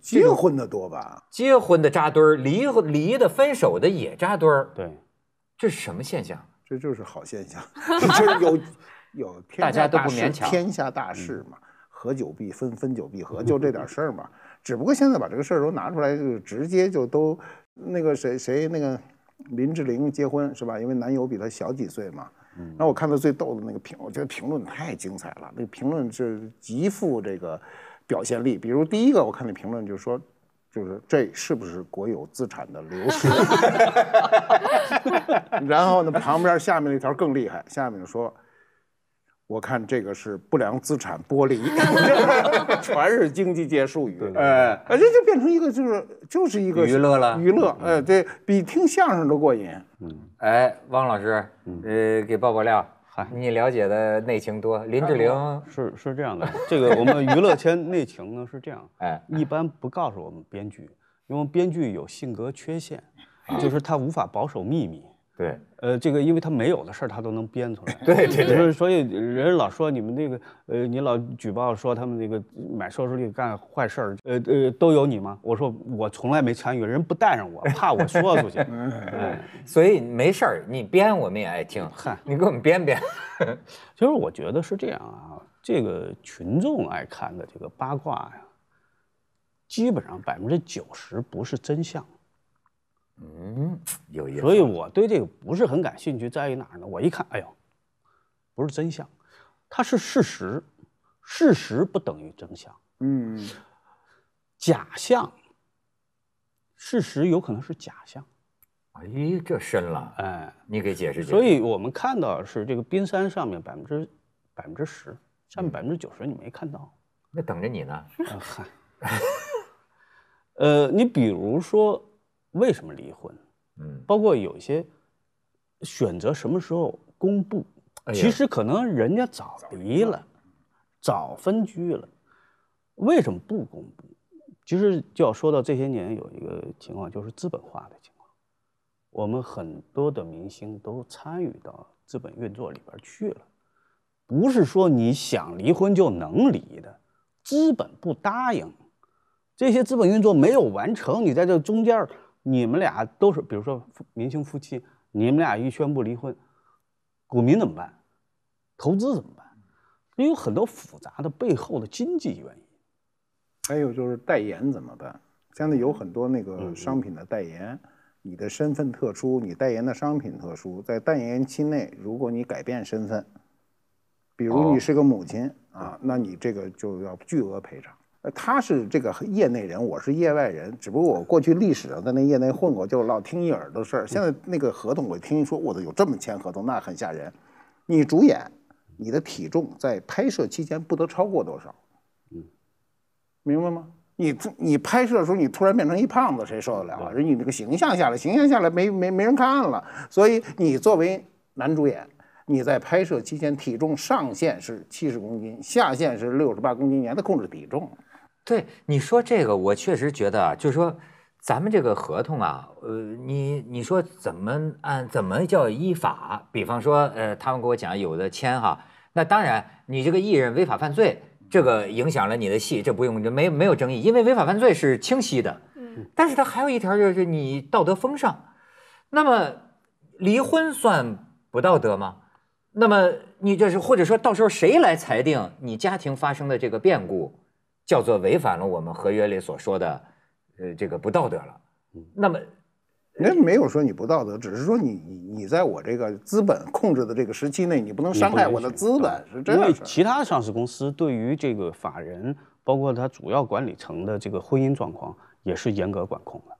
结婚的多吧？结婚的扎堆儿，离离的、分手的也扎堆儿。对，这是什么现象？这就是好现象，就是有有大家都不勉强，天下大势嘛，合久必分，分久必合，就这点事儿嘛。只不过现在把这个事儿都拿出来，就直接就都那个谁谁那个林志玲结婚是吧？因为男友比她小几岁嘛。嗯。然后我看到最逗的那个评，我觉得评论太精彩了，那个评论是极富这个。表现力，比如第一个，我看那评论就说，就是这是不是国有资产的流失？然后呢，旁边下面那条更厉害，下面说，我看这个是不良资产剥离，全是经济界术语，哎，这就变成一个就是就是一个娱乐了，娱乐，哎，对比听相声都过瘾。哎，汪老师，呃，给爆爆料。你了解的内情多，林志玲是是这样的，这个我们娱乐圈内情呢是这样，哎，一般不告诉我们编剧，因为编剧有性格缺陷，就是他无法保守秘密。对，呃，这个因为他没有的事儿，他都能编出来。对对对，所以人老说你们那个，呃，你老举报说他们那个买收视率干坏事儿，呃呃，都有你吗？我说我从来没参与，人不带上我，怕我说出去。所以没事儿，你编我们也爱听。嗨，你给我们编编。其实我觉得是这样啊，这个群众爱看的这个八卦呀，基本上百分之九十不是真相。嗯，所以我对这个不是很感兴趣，在于哪儿呢？我一看，哎呦，不是真相，它是事实，事实不等于真相。嗯，假象，事实有可能是假象。哎呀，这深了，哎，你给解释解释。所以我们看到是这个冰山上面百分之百分之十，下面百分之九十你没看到，那等着你呢。嗨，呃，你比如说。为什么离婚？嗯，包括有些选择什么时候公布，其实可能人家早离了，早分居了，为什么不公布？其实就要说到这些年有一个情况，就是资本化的情况。我们很多的明星都参与到资本运作里边去了，不是说你想离婚就能离的，资本不答应。这些资本运作没有完成，你在这中间儿。你们俩都是，比如说明星夫妻，你们俩一宣布离婚，股民怎么办？投资怎么办？有很多复杂的背后的经济原因。还有就是代言怎么办？现在有很多那个商品的代言，你的身份特殊，你代言的商品特殊，在代言期内，如果你改变身份，比如你是个母亲啊，那你这个就要巨额赔偿。他是这个业内人，我是业外人。只不过我过去历史上在那业内混过，就老听一耳朵事儿。现在那个合同我听说，我的有这么签合同，那很吓人。你主演，你的体重在拍摄期间不得超过多少？嗯，明白吗？你你拍摄的时候，你突然变成一胖子，谁受得了啊？人你这个形象下来，形象下来没没没人看了。所以你作为男主演，你在拍摄期间体重上限是七十公斤，下限是六十八公斤，你得控制体重。对你说这个，我确实觉得，啊，就是说，咱们这个合同啊，呃，你你说怎么按怎么叫依法？比方说，呃，他们跟我讲有的签哈，那当然，你这个艺人违法犯罪，这个影响了你的戏，这不用，这没没有争议，因为违法犯罪是清晰的。嗯。但是他还有一条就是你道德风尚，那么离婚算不道德吗？那么你这是或者说到时候谁来裁定你家庭发生的这个变故？叫做违反了我们合约里所说的，呃，这个不道德了。那么，那没有说你不道德，只是说你你你在我这个资本控制的这个时期内，你不能伤害我的资本，是这样。因为其他上市公司对于这个法人，包括他主要管理层的这个婚姻状况，也是严格管控的。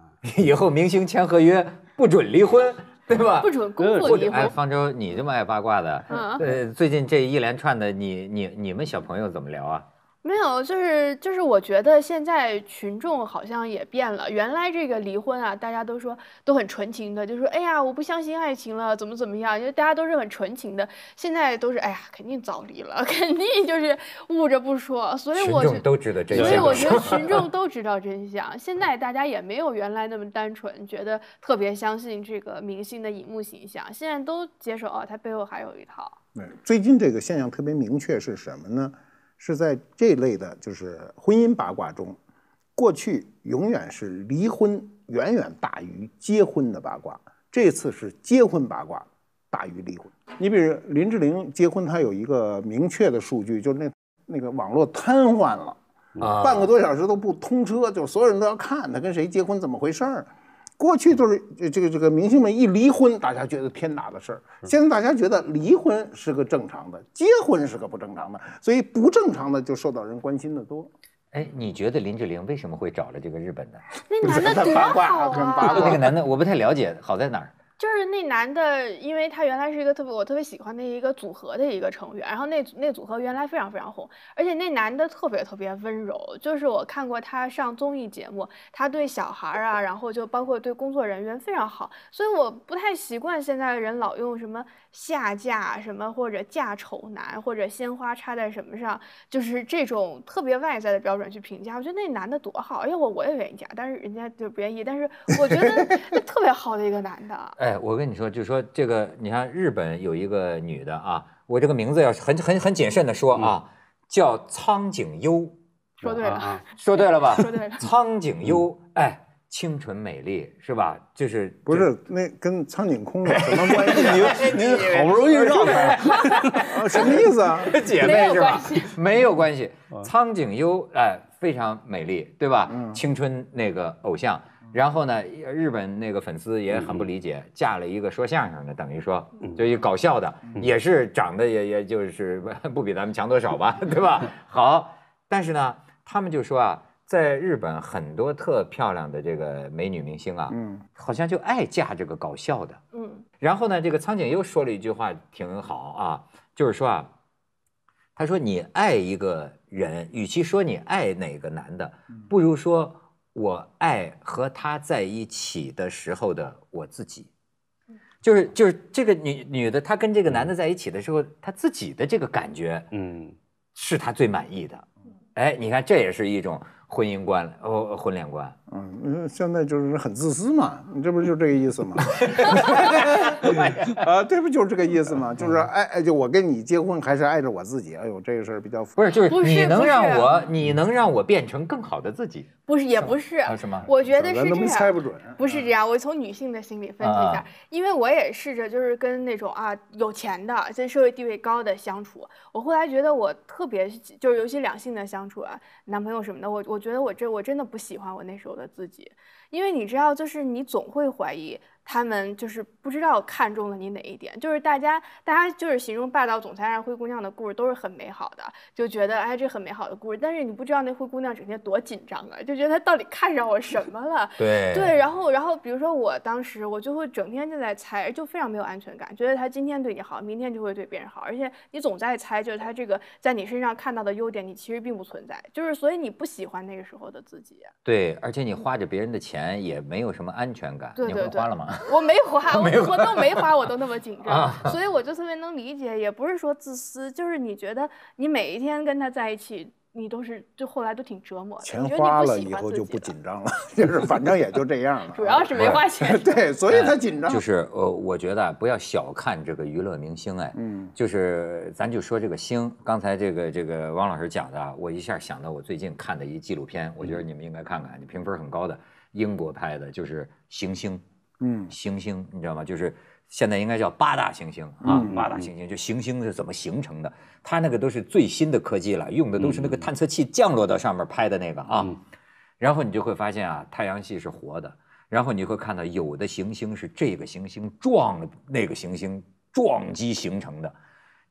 啊，以后明星签合约不准离婚，对吧？不准公布离婚。哎，方舟，你这么爱八卦的，呃，最近这一连串的，你你你们小朋友怎么聊啊？没有，就是就是，我觉得现在群众好像也变了。原来这个离婚啊，大家都说都很纯情的，就说哎呀，我不相信爱情了，怎么怎么样？因为大家都是很纯情的。现在都是哎呀，肯定早离了，肯定就是捂着不说。所以，群众都知道真相。所以我觉得 群众都知道真相。现在大家也没有原来那么单纯，觉得特别相信这个明星的荧幕形象。现在都接受哦，他背后还有一套。最近这个现象特别明确是什么呢？是在这类的，就是婚姻八卦中，过去永远是离婚远远大于结婚的八卦，这次是结婚八卦大于离婚。你比如林志玲结婚，她有一个明确的数据，就是那那个网络瘫痪了，半个多小时都不通车，就所有人都要看她跟谁结婚，怎么回事儿。过去就是这个这个明星们一离婚，大家觉得天大的事儿。现在大家觉得离婚是个正常的，结婚是个不正常的，所以不正常的就受到人关心的多。哎，你觉得林志玲为什么会找了这个日本的？那个男的 多好啊！那个男的我不太了解，好在哪儿？就是那男的，因为他原来是一个特别我特别喜欢的一个组合的一个成员，然后那那组合原来非常非常红，而且那男的特别特别温柔，就是我看过他上综艺节目，他对小孩啊，然后就包括对工作人员非常好，所以我不太习惯现在人老用什么。下嫁什么，或者嫁丑男，或者鲜花插在什么上，就是这种特别外在的标准去评价。我觉得那男的多好，哎，我我也愿意嫁，但是人家就不愿意。但是我觉得那特别好的一个男的。哎，我跟你说，就说这个，你看日本有一个女的啊，我这个名字要很很很谨慎的说啊，叫苍井优。说对了，说对了吧？说对了，苍井优，哎。清纯美丽是吧？就是不是那跟苍井空有什么关系？您 您 好不容易绕开了，什么意思啊？姐妹是吧？没有关系。苍井优哎，非常美丽，对吧？青春那个偶像。然后呢，日本那个粉丝也很不理解，嫁了一个说相声的，等于说就一搞笑的，也是长得也也就是不不比咱们强多少吧，对吧？好，但是呢，他们就说啊。在日本，很多特漂亮的这个美女明星啊，嗯，好像就爱嫁这个搞笑的，嗯。然后呢，这个苍井又说了一句话挺好啊，就是说啊，他说你爱一个人，与其说你爱哪个男的，不如说我爱和他在一起的时候的我自己，就是就是这个女女的，她跟这个男的在一起的时候，她自己的这个感觉，嗯，是她最满意的。哎，你看，这也是一种。婚姻观，哦，婚恋观。嗯，现在就是很自私嘛？你这不就这个意思吗？啊，这不就是这个意思吗？就是爱，就我跟你结婚还是爱着我自己？哎呦，这个事儿比较不是就是你能让我，你能让我变成更好的自己？不是也不是，什么？我觉得是没猜不准。不是这样，我从女性的心理分析一下，因为我也试着就是跟那种啊有钱的、在社会地位高的相处，我后来觉得我特别就是尤其两性的相处啊，男朋友什么的，我我觉得我这我真的不喜欢我那时候。和自己，因为你知道，就是你总会怀疑。他们就是不知道看中了你哪一点，就是大家，大家就是形容霸道总裁爱上灰姑娘的故事都是很美好的，就觉得哎，这很美好的故事。但是你不知道那灰姑娘整天多紧张啊，就觉得她到底看上我什么了？对对，然后然后，比如说我当时，我就会整天就在猜，就非常没有安全感，觉得她今天对你好，明天就会对别人好，而且你总在猜，就是她这个在你身上看到的优点，你其实并不存在，就是所以你不喜欢那个时候的自己。对，而且你花着别人的钱也没有什么安全感，你会花了吗？我没花，我 我都没花，我都那么紧张，所以我就特别能理解，也不是说自私，就是你觉得你每一天跟他在一起，你都是就后来都挺折磨，的。钱花了以后就不紧张了，就是反正也就这样了。主要是没花钱，对，所以他紧张。就是呃，我觉得不要小看这个娱乐明星，哎，嗯，就是咱就说这个星，刚才这个这个汪老师讲的，我一下想到我最近看的一纪录片，我觉得你们应该看看，你评分很高的英国拍的，就是《行星》。嗯，行星你知道吗？就是现在应该叫八大行星啊，八大行星就行星是怎么形成的？它那个都是最新的科技了，用的都是那个探测器降落到上面拍的那个啊。然后你就会发现啊，太阳系是活的。然后你会看到有的行星是这个行星撞那个行星撞击形成的。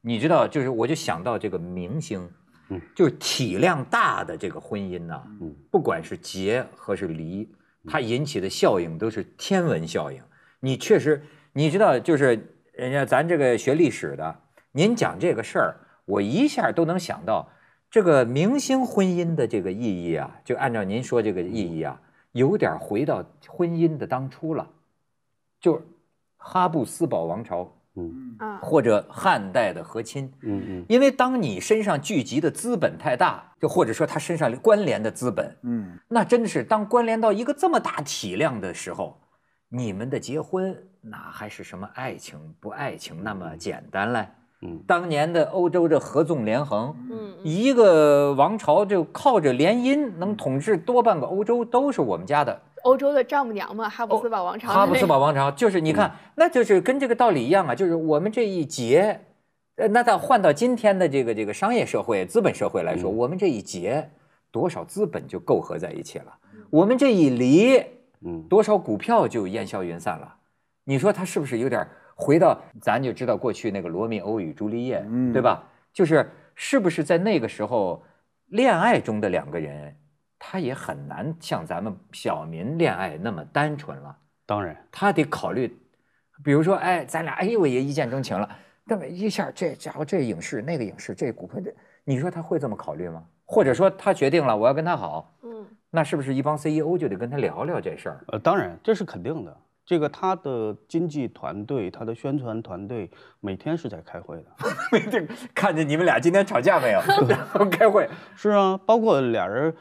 你知道，就是我就想到这个明星，嗯，就是体量大的这个婚姻呢，嗯，不管是结和是离。它引起的效应都是天文效应，你确实，你知道，就是人家咱这个学历史的，您讲这个事儿，我一下都能想到这个明星婚姻的这个意义啊，就按照您说这个意义啊，有点回到婚姻的当初了，就是哈布斯堡王朝。嗯嗯，或者汉代的和亲，嗯嗯，因为当你身上聚集的资本太大，就或者说他身上关联的资本，嗯，那真的是当关联到一个这么大体量的时候，你们的结婚哪还是什么爱情不爱情那么简单嘞？嗯，当年的欧洲这合纵连横，嗯，一个王朝就靠着联姻能统治多半个欧洲，都是我们家的。欧洲的丈母娘们，哈布斯堡王朝，哈布斯堡王朝就是你看，那就是跟这个道理一样啊，就是我们这一结，呃，那再换到今天的这个这个商业社会、资本社会来说，我们这一结，多少资本就勾合在一起了；我们这一离，嗯，多少股票就烟消云散了。你说他是不是有点回到咱就知道过去那个罗密欧与朱丽叶，对吧？就是是不是在那个时候恋爱中的两个人？他也很难像咱们小民恋爱那么单纯了。当然，他得考虑，比如说，哎，咱俩，哎呦，也一见钟情了。那么一下，这家伙，这影视，那个影视，这股票，这，你说他会这么考虑吗？或者说，他决定了，我要跟他好。嗯，那是不是一帮 CEO 就得跟他聊聊这事儿？呃，当然，这是肯定的。这个他的经纪团队、他的宣传团队每天是在开会的，每 天看见你们俩今天吵架没有？开会。是啊，包括俩人。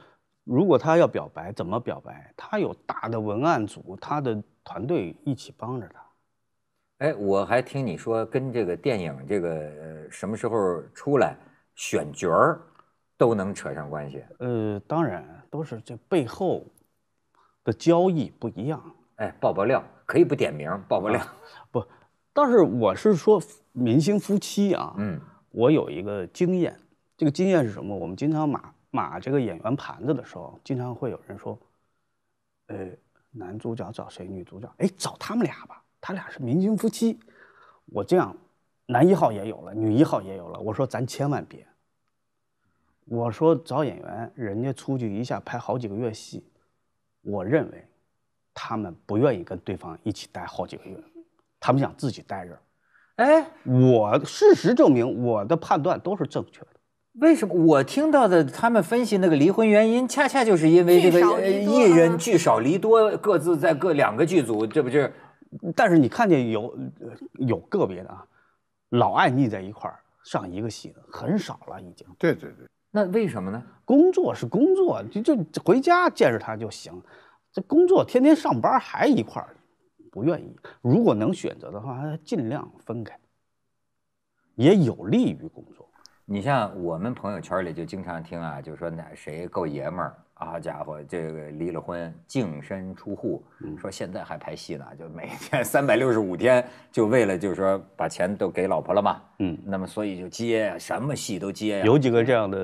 如果他要表白，怎么表白？他有大的文案组，他的团队一起帮着他。哎，我还听你说跟这个电影这个什么时候出来选角儿，都能扯上关系。呃，当然都是这背后的交易不一样。哎，爆爆料可以不点名，爆爆料不。但是我是说明星夫妻啊。嗯。我有一个经验，这个经验是什么？我们经常马。码这个演员盘子的时候，经常会有人说：“呃，男主角找谁？女主角？哎，找他们俩吧，他俩是明星夫妻。”我这样，男一号也有了，女一号也有了。我说咱千万别。我说找演员，人家出去一下拍好几个月戏，我认为他们不愿意跟对方一起待好几个月，他们想自己待着。哎，我事实证明我的判断都是正确的。为什么我听到的他们分析那个离婚原因，恰恰就是因为这个一人聚少离多，各自在各两个剧组，这不就是？但是你看见有有个别的啊，老爱腻在一块儿上一个戏的很少了，已经。对对对。那为什么呢？工作是工作，就就回家见着他就行。这工作天天上班还一块儿，不愿意。如果能选择的话，尽量分开，也有利于工作。你像我们朋友圈里就经常听啊，就是说那谁够爷们儿。好家伙，这个离了婚净身出户，说现在还拍戏呢，就每天三百六十五天，就为了就是说把钱都给老婆了吧。嗯，那么所以就接什么戏都接。有几个这样的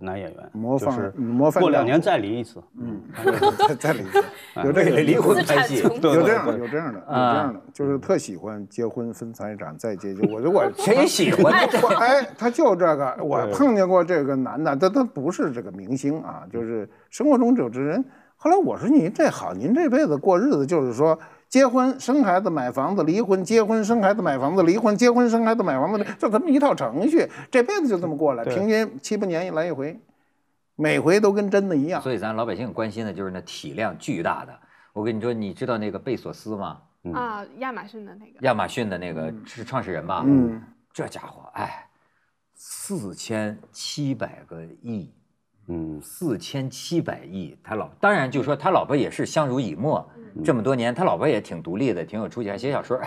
男演员，模仿，模仿，过两年再离一次，嗯，再再离一次，有这个离婚拍戏，有这样的有这样的有这样的，就是特喜欢结婚分财产再结。我如果 谁喜欢？哎，他就这个，我碰见过这个男的，他他不是这个明星啊，就是。生活中就这人，后来我说您这好，您这辈子过日子就是说结婚生孩子买房子离婚结婚生孩子买房子离婚结婚生孩子买房子，就这么一套程序，这辈子就这么过来，平均七八年来一回，每回都跟真的一样。所以咱老百姓关心的就是那体量巨大的。我跟你说，你知道那个贝索斯吗？啊，亚马逊的那个。亚马逊的那个是创始人吧？嗯。这家伙，哎，四千七百个亿。嗯，四千七百亿，他老当然就是说他老婆也是相濡以沫，这么多年他老婆也挺独立的，挺有出息，还写小说，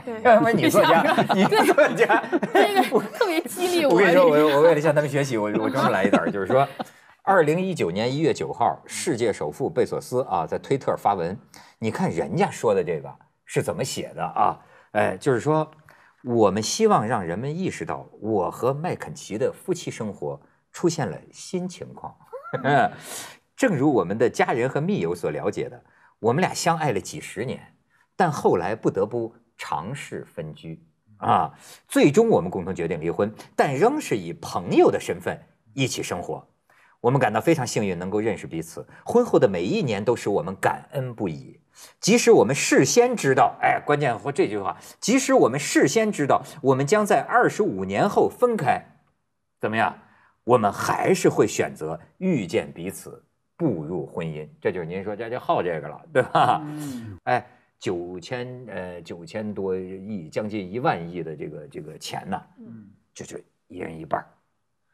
女 作家，你作家，这个特别激励我。我跟你说，我我为了向他们学习，我我专门来一段，就是说，二零一九年一月九号，世界首富贝索斯啊，在推特发文，你看人家说的这个是怎么写的啊？哎，就是说，我们希望让人们意识到，我和麦肯齐的夫妻生活出现了新情况。嗯，正如我们的家人和密友所了解的，我们俩相爱了几十年，但后来不得不尝试分居。啊，最终我们共同决定离婚，但仍是以朋友的身份一起生活。我们感到非常幸运能够认识彼此。婚后的每一年都使我们感恩不已。即使我们事先知道，哎，关键说这句话，即使我们事先知道，我们将在二十五年后分开，怎么样？我们还是会选择遇见彼此，步入婚姻。这就是您说这就好这个了，对吧？哎，九千呃九千多亿，将近一万亿的这个这个钱呢，嗯，就就一人一半。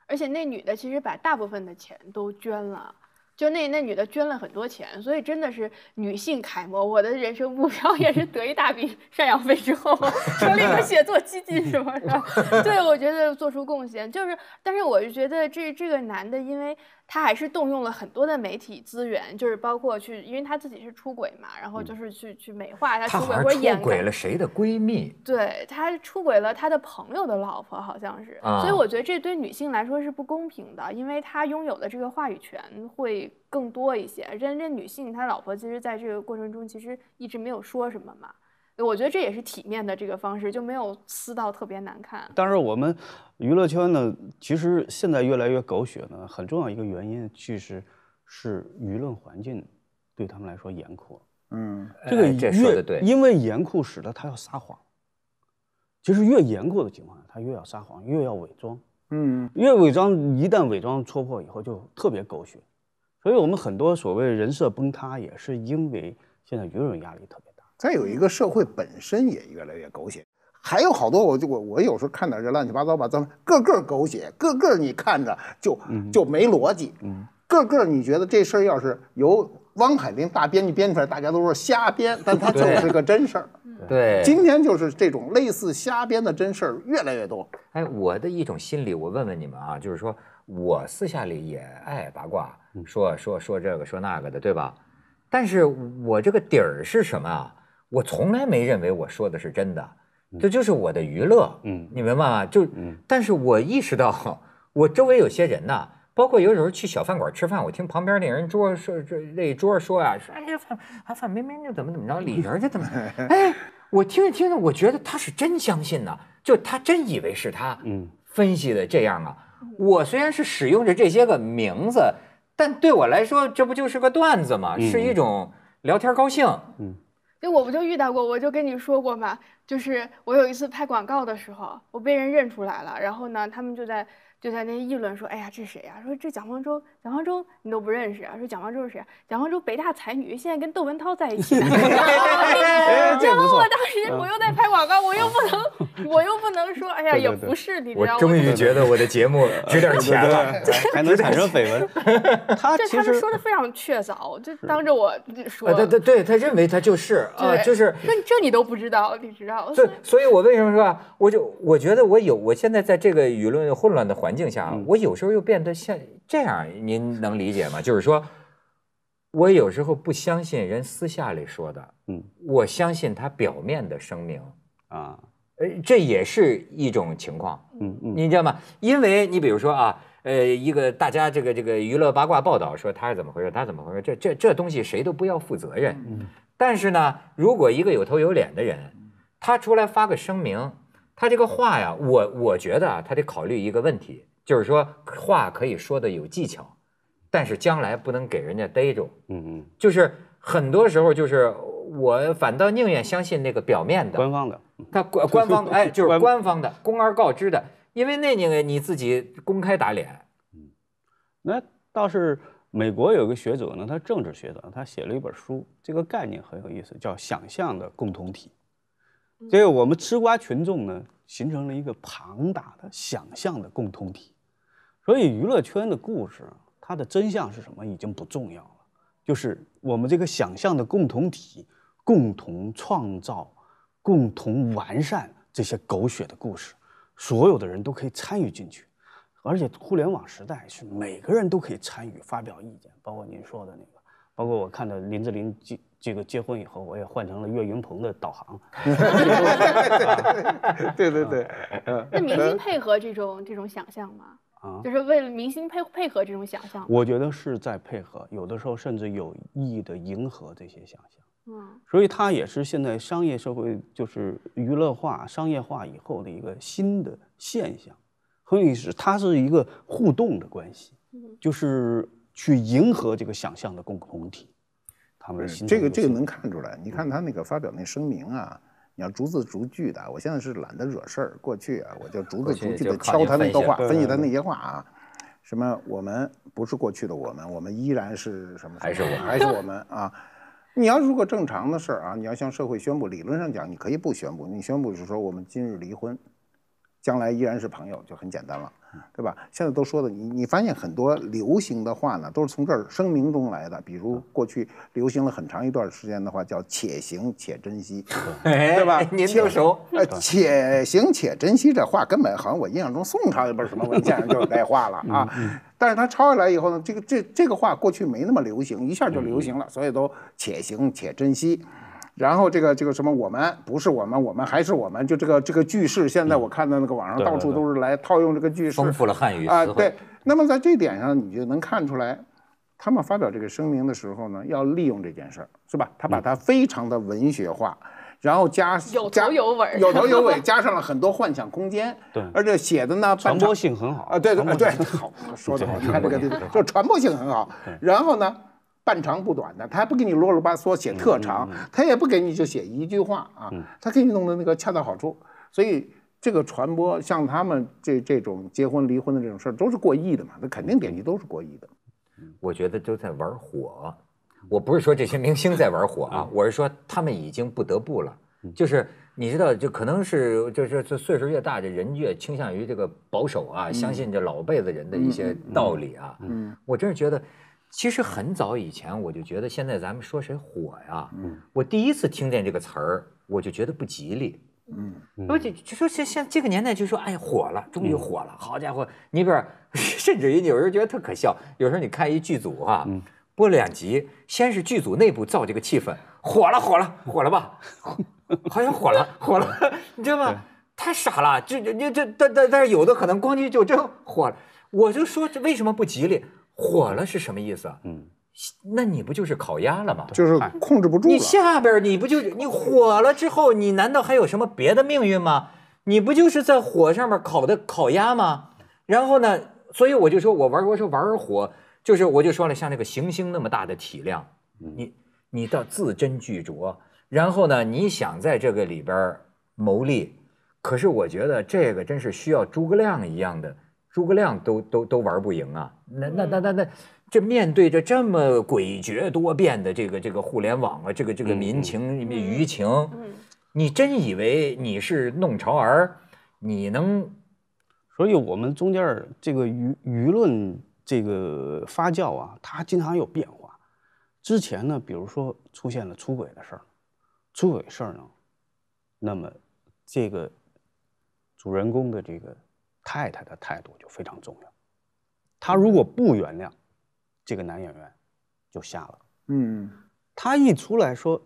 而且那女的其实把大部分的钱都捐了。就那那女的捐了很多钱，所以真的是女性楷模。我的人生目标也是得一大笔赡养费之后成立个写作基金什么的。对，我觉得做出贡献就是，但是我就觉得这这个男的因为。他还是动用了很多的媒体资源，就是包括去，因为他自己是出轨嘛，然后就是去去美化他出轨，或者演。出轨了谁的闺蜜？对他出轨了他的朋友的老婆，好像是。所以我觉得这对女性来说是不公平的，因为他拥有的这个话语权会更多一些。人家女性，他老婆其实在这个过程中其实一直没有说什么嘛。我觉得这也是体面的这个方式，就没有撕到特别难看。但是我们娱乐圈呢，其实现在越来越狗血呢，很重要一个原因其实是舆论环境对他们来说严酷。嗯，这个越因为严酷，使得他要撒谎。其实越严酷的情况下，他越要撒谎，越要伪装。嗯，越伪装，一旦伪装戳破以后，就特别狗血。所以我们很多所谓人设崩塌，也是因为现在舆论压力特别。再有一个社会本身也越来越狗血，还有好多我就我我有时候看点这乱七八糟吧，咱们个个狗血，个个你看着就就没逻辑，个个你觉得这事儿要是由汪海林大编辑编出来，大家都说瞎编，但它就是个真事儿。对，今天就是这种类似瞎编的真事儿越来越多。哎，我的一种心理，我问问你们啊，就是说我私下里也爱八卦，说说说这个说那个的，对吧？但是我这个底儿是什么啊？我从来没认为我说的是真的，这就是我的娱乐。嗯，你明白吗？就，但是我意识到我周围有些人呐，包括有时候去小饭馆吃饭，我听旁边那人桌说，这那桌说啊，说哎呀范，范冰冰就怎么怎么着，李元这怎么，哎，我听着听着，我觉得他是真相信呢，就他真以为是他，嗯，分析的这样啊。我虽然是使用着这些个名字，但对我来说，这不就是个段子吗？是一种聊天高兴，嗯。就我不就遇到过，我就跟你说过嘛。就是我有一次拍广告的时候，我被人认出来了，然后呢，他们就在就在那议论说，哎呀，这是谁呀？说这蒋方舟，蒋方舟你都不认识啊？说蒋方舟是谁？蒋方舟北大才女，现在跟窦文涛在一起。然后我当时我又在拍广告，我又不能，我又不能说，哎呀，也不是，你知道吗？我终于觉得我的节目 值点钱了，还能产生绯闻。他其实说的非常确凿，就当着我说。对对对，他认为他就是啊，就是。那这你都不知道，你知道？以，所以，我为什么说，我就我觉得我有，我现在在这个舆论混乱的环境下，我有时候又变得像这样，您能理解吗？就是说，我有时候不相信人私下里说的，嗯，我相信他表面的声明，啊，呃，这也是一种情况，嗯嗯，你知道吗？因为你比如说啊，呃，一个大家这个这个娱乐八卦报道说他是怎么回事，他怎么回事，这这这东西谁都不要负责任，嗯，但是呢，如果一个有头有脸的人。他出来发个声明，他这个话呀，我我觉得啊，他得考虑一个问题，就是说话可以说的有技巧，但是将来不能给人家逮住。嗯嗯，就是很多时候，就是我反倒宁愿相信那个表面的、官方的。他官官方 哎，就是官方的、公而告之的，因为那那个你自己公开打脸。嗯，那倒是美国有个学者呢，他政治学者，他写了一本书，这个概念很有意思，叫“想象的共同体”。这个我们吃瓜群众呢，形成了一个庞大的想象的共同体，所以娱乐圈的故事，它的真相是什么已经不重要了，就是我们这个想象的共同体，共同创造、共同完善这些狗血的故事，所有的人都可以参与进去，而且互联网时代是每个人都可以参与发表意见，包括您说的那个，包括我看到林志玲进。这个结婚以后，我也换成了岳云鹏的导航。对对对，那明星配合这种这种想象吗？啊，就是为了明星配配合这种想象。我觉得是在配合，有的时候甚至有意的迎合这些想象。嗯，所以它也是现在商业社会就是娱乐化、商业化以后的一个新的现象。所以是它是一个互动的关系，就是去迎合这个想象的共同体。这个这个能看出来，你看他那个发表那声明啊，你要逐字逐句的。我现在是懒得惹事儿，过去啊，我就逐字逐句的敲他那个话，分析他那些话啊。什么我们不是过去的我们，我们依然是什么还是我们还是我们啊？你要如果正常的事儿啊，你要向社会宣布，理论上讲你可以不宣布，你宣布就说我们今日离婚。将来依然是朋友，就很简单了，对吧？现在都说的你，你发现很多流行的话呢，都是从这儿声明中来的。比如过去流行了很长一段时间的话，叫“且行且珍惜”，对吧？您就熟。呃，“且行且珍惜”这话根本好像我印象中宋朝也不是什么文献上有这话了啊，但是他抄下来以后呢，这个这这个话过去没那么流行，一下就流行了，所以都“且行且珍惜”。然后这个这个什么我们不是我们，我们还是我们，就这个这个句式。现在我看到那个网上到处都是来套用这个句式，丰富了汉语啊。对。那么在这点上，你就能看出来，他们发表这个声明的时候呢，要利用这件事儿，是吧？他把它非常的文学化，然后加有头有尾，有头有尾，加上了很多幻想空间。对。而且写的呢，传播性很好啊。对对对对，好说得好，你看这个，对就传播性很好。然后呢？半长不短的，他还不给你啰啰巴嗦写特长，他也不给你就写一句话啊，他给你弄得那个恰到好处，所以这个传播像他们这这种结婚离婚的这种事儿都是过亿的嘛，那肯定点击都是过亿的。我觉得都在玩火，我不是说这些明星在玩火啊，我是说他们已经不得不了，就是你知道，就可能是就是岁数越大，这人越倾向于这个保守啊，相信这老辈子人的一些道理啊。嗯，我真是觉得。其实很早以前我就觉得，现在咱们说谁火呀？嗯，我第一次听见这个词儿，我就觉得不吉利。嗯，而且就说现现这个年代，就说哎呀火了，终于火了，好家伙！你比如，甚至于有时候觉得特可笑。有时候你看一剧组啊，播两集，先是剧组内部造这个气氛，火了火了火了吧？好像火了火了，你知道吗？太傻了！这这这但但但是有的可能光剧就真火了。我就说这为什么不吉利？火了是什么意思？嗯，那你不就是烤鸭了吗？就是控制不住了。你下边你不就你火了之后，你难道还有什么别的命运吗？你不就是在火上面烤的烤鸭吗？然后呢，所以我就说我玩我说玩火，就是我就说了，像那个行星那么大的体量，你你到字斟句酌，然后呢，你想在这个里边谋利，可是我觉得这个真是需要诸葛亮一样的。诸葛亮都都都玩不赢啊！那那那那那，这面对着这么诡谲多变的这个这个互联网啊，这个这个民情、舆情，嗯，你真以为你是弄潮儿，你能？所以我们中间这个舆舆论这个发酵啊，它经常有变化。之前呢，比如说出现了出轨的事儿，出轨事儿呢，那么这个主人公的这个。太太的态度就非常重要，他如果不原谅，这个男演员就瞎了。嗯，他一出来说，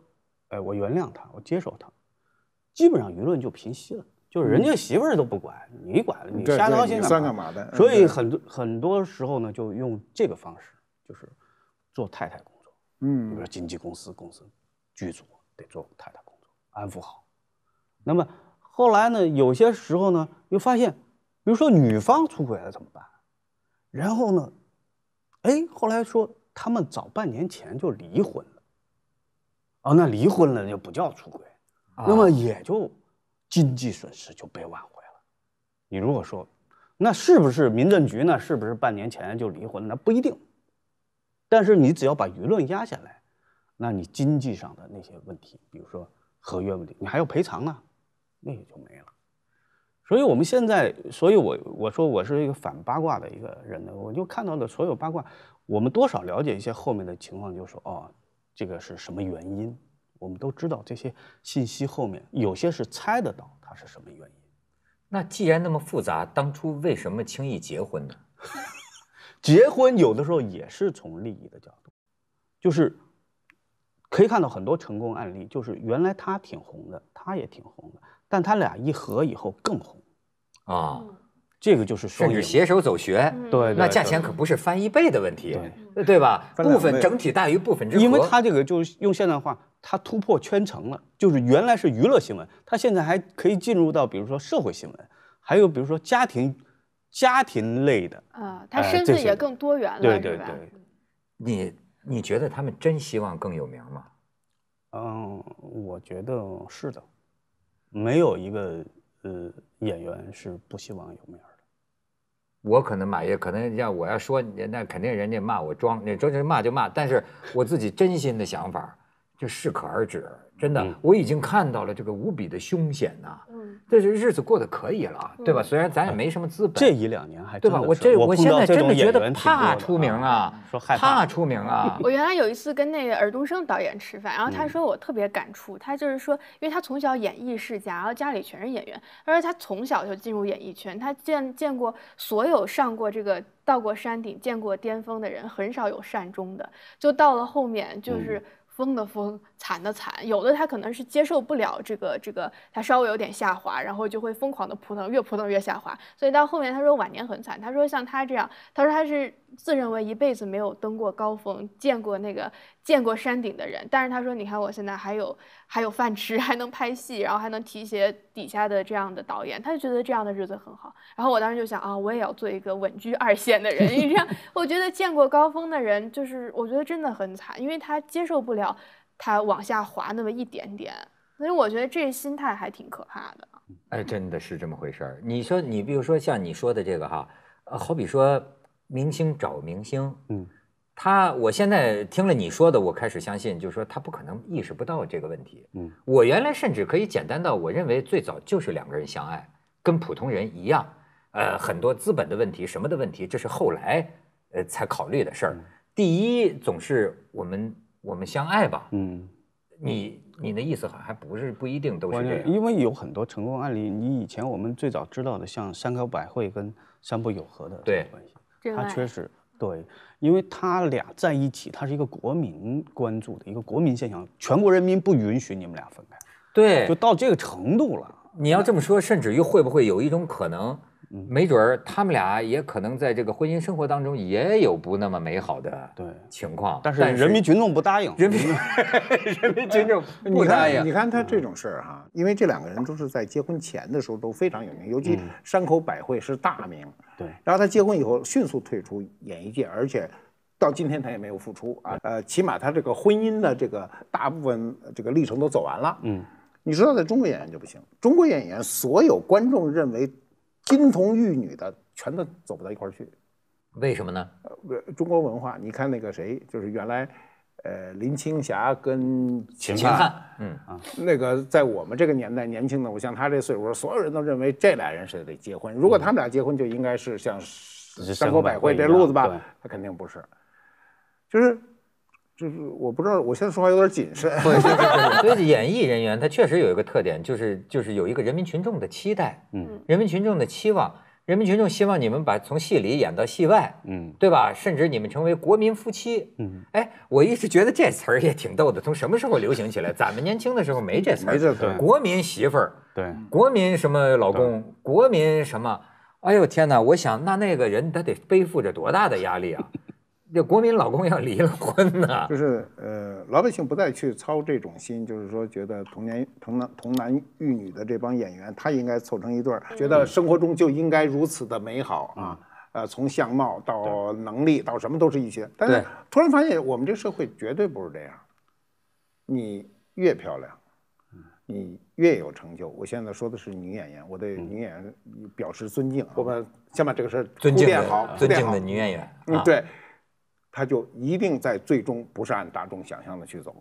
哎，我原谅他，我接受他，基本上舆论就平息了。就是人家媳妇儿都不管，你管你瞎操心干的？所以很多很多时候呢，就用这个方式，就是做太太工作。嗯，比如说经纪公司、公司、剧组得做太太工作，安抚好。那么后来呢，有些时候呢，又发现。比如说女方出轨了怎么办？然后呢？哎，后来说他们早半年前就离婚了。哦，那离婚了就不叫出轨，那么也就经济损失就被挽回了。你如果说，那是不是民政局呢？是不是半年前就离婚了？那不一定。但是你只要把舆论压下来，那你经济上的那些问题，比如说合约问题，你还要赔偿呢，那也就没了。所以我们现在，所以我我说我是一个反八卦的一个人呢，我就看到的所有八卦，我们多少了解一些后面的情况，就说哦，这个是什么原因？我们都知道这些信息后面有些是猜得到它是什么原因。那既然那么复杂，当初为什么轻易结婚呢？结婚有的时候也是从利益的角度，就是可以看到很多成功案例，就是原来他挺红的，他也挺红的，但他俩一合以后更红。啊，这个就是双，是携手走学，对，那价钱可不是翻一倍的问题，对吧？部分整体大于部分之和，因为它这个就是用现代化，它突破圈层了，就是原来是娱乐新闻，它现在还可以进入到比如说社会新闻，还有比如说家庭、家庭类的啊，它身份也更多元了，对对对。你你觉得他们真希望更有名吗？嗯，我觉得是的，没有一个呃。演员是不希望有面的，我可能马爷可能要我要说，那肯定人家骂我装，那装就骂就骂，但是我自己真心的想法。就适可而止，真的，我已经看到了这个无比的凶险呐。嗯，这是日子过得可以了，对吧？虽然咱也没什么资本，这一两年还对吧？我这我现在真的觉得怕出名啊，说害怕出名啊。我原来有一次跟那个尔冬升导演吃饭，然后他说我特别感触，他就是说，因为他从小演艺世家，然后家里全是演员，他说他从小就进入演艺圈，他见见过所有上过这个到过山顶、见过巅峰的人，很少有善终的，就到了后面就是。风的风。惨的惨，有的他可能是接受不了这个这个，他稍微有点下滑，然后就会疯狂的扑腾，越扑腾越下滑。所以到后面他说晚年很惨。他说像他这样，他说他是自认为一辈子没有登过高峰，见过那个见过山顶的人。但是他说，你看我现在还有还有饭吃，还能拍戏，然后还能提携底下的这样的导演，他就觉得这样的日子很好。然后我当时就想啊，我也要做一个稳居二线的人。这样 我觉得见过高峰的人，就是我觉得真的很惨，因为他接受不了。他往下滑那么一点点，所以我觉得这心态还挺可怕的。哎，真的是这么回事儿。你说，你比如说像你说的这个哈，呃，好比说明星找明星，嗯，他，我现在听了你说的，我开始相信，就是说他不可能意识不到这个问题。嗯，我原来甚至可以简单到我认为最早就是两个人相爱，跟普通人一样，呃，很多资本的问题、什么的问题，这是后来呃才考虑的事儿。第一，总是我们。我们相爱吧，嗯，你你的意思还还不是不一定都是这样，因为有很多成功案例。你以前我们最早知道的，像山口百惠跟山浦友和的对关系，他确实对，因为他俩在一起，他是一个国民关注的一个国民现象，全国人民不允许你们俩分开，对，就到这个程度了。你要这么说，甚至于会不会有一种可能？没准儿他们俩也可能在这个婚姻生活当中也有不那么美好的对情况，但是人民群众不答应，人民 人民群众 不答应。你看，你看他这种事儿哈，因为这两个人都是在结婚前的时候都非常有名，尤其山口百惠是大名，对。然后他结婚以后迅速退出演艺界，而且到今天他也没有复出啊。呃，起码他这个婚姻的这个大部分这个历程都走完了。嗯，你道在中国演员就不行，中国演员所有观众认为。金童玉女的全都走不到一块儿去，为什么呢？呃，中国文化，你看那个谁，就是原来，呃，林青霞跟秦汉，嗯啊，那个在我们这个年代年轻的，我像他这岁数，所有人都认为这俩人是得结婚。如果他们俩结婚，就应该是像《三国百会》这路子吧？他肯定不是，就是。就是我不知道，我现在说话有点谨慎。对，所以演艺人员他确实有一个特点，就是就是有一个人民群众的期待，嗯，人民群众的期望，人民群众希望你们把从戏里演到戏外，嗯，对吧？甚至你们成为国民夫妻，嗯，哎，我一直觉得这词儿也挺逗的，从什么时候流行起来？咱们年轻的时候没这词儿，没这词儿，国民媳妇儿，对，国民什么老公，国民什么，哎呦天哪，我想那那个人他得背负着多大的压力啊！这国民老公要离了婚呢，就是呃，老百姓不再去操这种心，就是说觉得童年童男童男育女的这帮演员，他应该凑成一对儿，觉得生活中就应该如此的美好啊！呃，从相貌到能力到什么都是一些，但是突然发现我们这社会绝对不是这样，你越漂亮，你越有成就。我现在说的是女演员，我对女演员表示尊敬啊，我们先把这个事儿尊敬好，尊敬的女演员，嗯，对。它就一定在最终不是按大众想象的去走。